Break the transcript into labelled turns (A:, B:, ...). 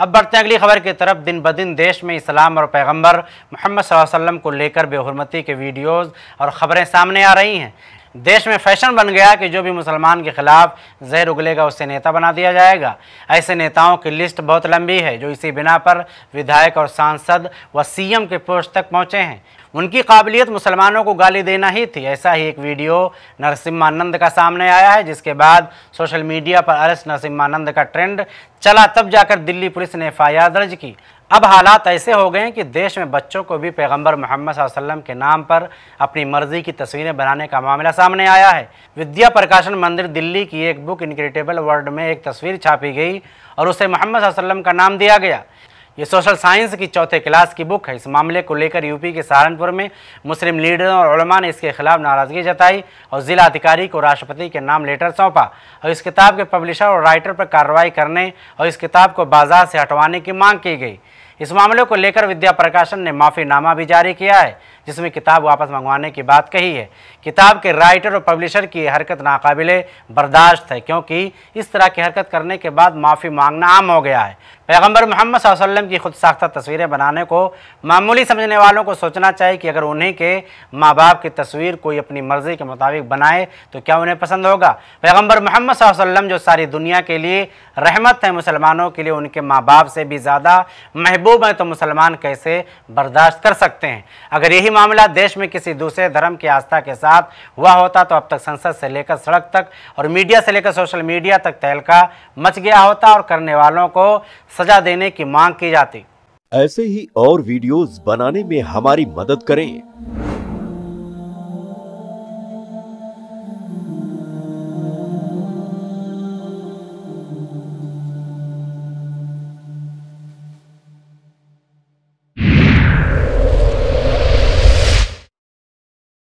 A: अब बढ़ते अगली खबर की तरफ दिन ब दिन देश में इस्लाम और पैगंबर मोहम्मद वसल्लम को लेकर बेहरमती के वीडियोस और ख़बरें सामने आ रही हैं देश में फैशन बन गया कि जो भी मुसलमान के ख़िलाफ़ जहर उगलेगा उसे नेता बना दिया जाएगा ऐसे नेताओं की लिस्ट बहुत लंबी है जो इसी बिना पर विधायक और सांसद व सीएम के पोस्ट तक पहुँचे हैं उनकी काबिलियत मुसलमानों को गाली देना ही थी ऐसा ही एक वीडियो नरसिम्हानंद का सामने आया है जिसके बाद सोशल मीडिया पर अरेस्ट नरसिम्हानंद का ट्रेंड चला तब जाकर दिल्ली पुलिस ने एफ दर्ज की अब हालात ऐसे हो गए हैं कि देश में बच्चों को भी पैगंबर मोहम्मद वसल्लम के नाम पर अपनी मर्जी की तस्वीरें बनाने का मामला सामने आया है विद्या प्रकाशन मंदिर दिल्ली की एक बुक इनक्रेडिबल वर्ल्ड में एक तस्वीर छापी गई और उसे मोहम्मद वसल्लम का नाम दिया गया ये सोशल साइंस की चौथे क्लास की बुक है इस मामले को लेकर यूपी के सहारनपुर में मुस्लिम लीडरों और उलमा ने इसके खिलाफ नाराजगी जताई और जिला अधिकारी को राष्ट्रपति के नाम लेटर सौंपा और इस किताब के पब्लिशर और राइटर पर कार्रवाई करने और इस किताब को बाजार से हटवाने की मांग की गई इस मामले को लेकर विद्या प्रकाशन ने माफ़ीनामा भी जारी किया है जिसमें किताब वापस मंगवाने की बात कही है किताब के राइटर और पब्लिशर की हरकत नाकबिल बर्दाश्त है क्योंकि इस तरह की हरकत करने के बाद माफ़ी मांगना आम हो गया है पैगम्बर मोहम्मद वसल्लम की खुद साख्ता तस्वीरें बनाने को मामूली समझने वालों को सोचना चाहिए कि अगर उन्हीं के माँ बाप की तस्वीर कोई अपनी मर्ज़ी के मुताबिक बनाए तो क्या उन्हें पसंद होगा पैगम्बर मोहम्मद वसल्लम जो सारी दुनिया के लिए रहमत है मुसलमानों के लिए उनके माँ बाप से भी ज़्यादा महबूब को मैं तो मुसलमान कैसे बर्दाश्त कर सकते हैं अगर यही मामला देश में किसी दूसरे धर्म की आस्था के साथ हुआ होता तो अब तक संसद से लेकर सड़क तक और मीडिया से लेकर सोशल मीडिया तक तहलका मच गया होता और करने वालों को सजा देने की मांग की जाती ऐसे ही और वीडियोस बनाने में हमारी मदद करें